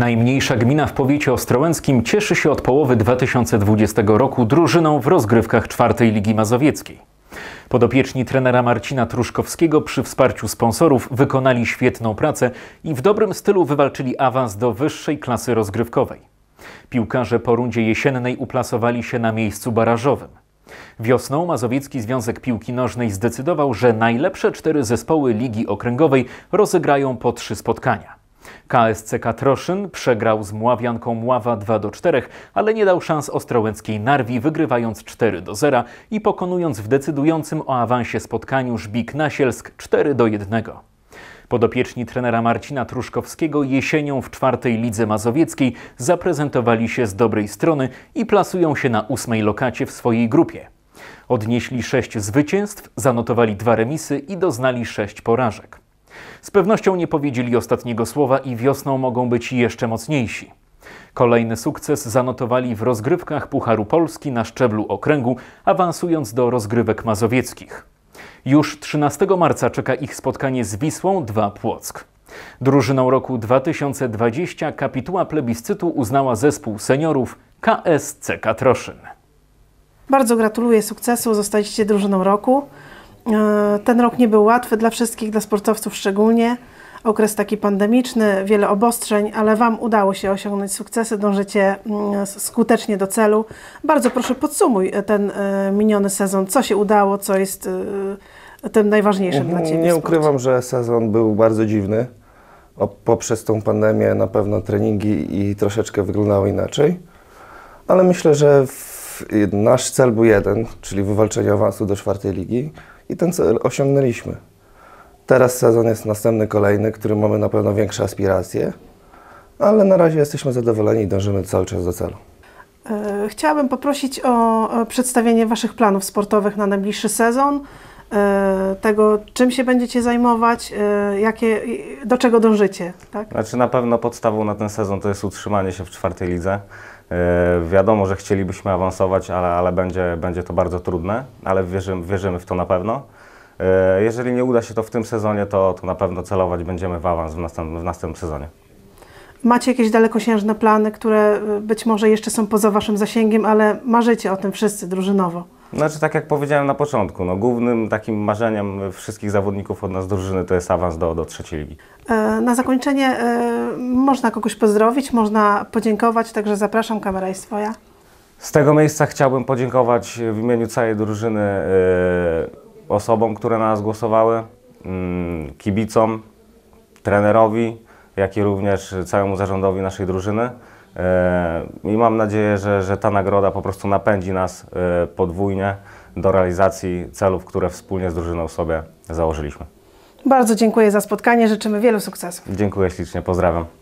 Najmniejsza gmina w powiecie ostrołęckim cieszy się od połowy 2020 roku drużyną w rozgrywkach czwartej Ligi Mazowieckiej. Podopieczni trenera Marcina Truszkowskiego przy wsparciu sponsorów wykonali świetną pracę i w dobrym stylu wywalczyli awans do wyższej klasy rozgrywkowej. Piłkarze po rundzie jesiennej uplasowali się na miejscu barażowym. Wiosną Mazowiecki Związek Piłki Nożnej zdecydował, że najlepsze cztery zespoły Ligi Okręgowej rozegrają po trzy spotkania. KSC Katroszyn przegrał z Mławianką Mława 2 do 4, ale nie dał szans Ostrołęckiej Narwi, wygrywając 4 do 0 i pokonując w decydującym o awansie spotkaniu Żbik Nasielsk 4 do 1. Podopieczni trenera Marcina Truszkowskiego jesienią w czwartej lidze mazowieckiej zaprezentowali się z dobrej strony i plasują się na ósmej lokacie w swojej grupie. Odnieśli sześć zwycięstw, zanotowali dwa remisy i doznali sześć porażek. Z pewnością nie powiedzieli ostatniego słowa i wiosną mogą być jeszcze mocniejsi. Kolejny sukces zanotowali w rozgrywkach Pucharu Polski na szczeblu okręgu, awansując do rozgrywek mazowieckich. Już 13 marca czeka ich spotkanie z Wisłą 2 Płock. Drużyną roku 2020 kapituła plebiscytu uznała zespół seniorów KSC Katroszyn. Bardzo gratuluję sukcesu, zostaliście drużyną roku. E, ten rok nie był łatwy dla wszystkich, dla sportowców szczególnie. Okres taki pandemiczny, wiele obostrzeń, ale Wam udało się osiągnąć sukcesy, dążycie mm, skutecznie do celu. Bardzo proszę, podsumuj e, ten e, miniony sezon. Co się udało, co jest tym najważniejszym dla mhm, Ciebie? Nie ukrywam, że sezon był bardzo dziwny. Poprzez tą pandemię na pewno treningi i troszeczkę wyglądały inaczej, ale myślę, że nasz cel był jeden, czyli wywalczenie awansu do czwartej ligi i ten cel osiągnęliśmy. Teraz sezon jest następny, kolejny, który mamy na pewno większe aspiracje, ale na razie jesteśmy zadowoleni i dążymy cały czas do celu. E, chciałabym poprosić o przedstawienie Waszych planów sportowych na najbliższy sezon, e, tego czym się będziecie zajmować, e, jakie, do czego dążycie. Tak? Znaczy na pewno podstawą na ten sezon to jest utrzymanie się w czwartej lidze. E, wiadomo, że chcielibyśmy awansować, ale, ale będzie, będzie to bardzo trudne, ale wierzymy, wierzymy w to na pewno. E, jeżeli nie uda się to w tym sezonie, to, to na pewno celować będziemy w awans w następnym, w następnym sezonie. Macie jakieś dalekosiężne plany, które e, być może jeszcze są poza Waszym zasięgiem, ale marzycie o tym wszyscy drużynowo? Znaczy, tak jak powiedziałem na początku, no, głównym takim marzeniem wszystkich zawodników od nas drużyny to jest awans do, do trzeciej ligi. E, na zakończenie e, można kogoś pozdrowić, można podziękować, także zapraszam, kamera jest Twoja. Z tego miejsca chciałbym podziękować w imieniu całej drużyny e, osobom, które na nas głosowały, mm, kibicom, trenerowi, jak i również całemu zarządowi naszej drużyny. E, I mam nadzieję, że, że ta nagroda po prostu napędzi nas e, podwójnie do realizacji celów, które wspólnie z drużyną sobie założyliśmy. Bardzo dziękuję za spotkanie. Życzymy wielu sukcesów. Dziękuję ślicznie. Pozdrawiam.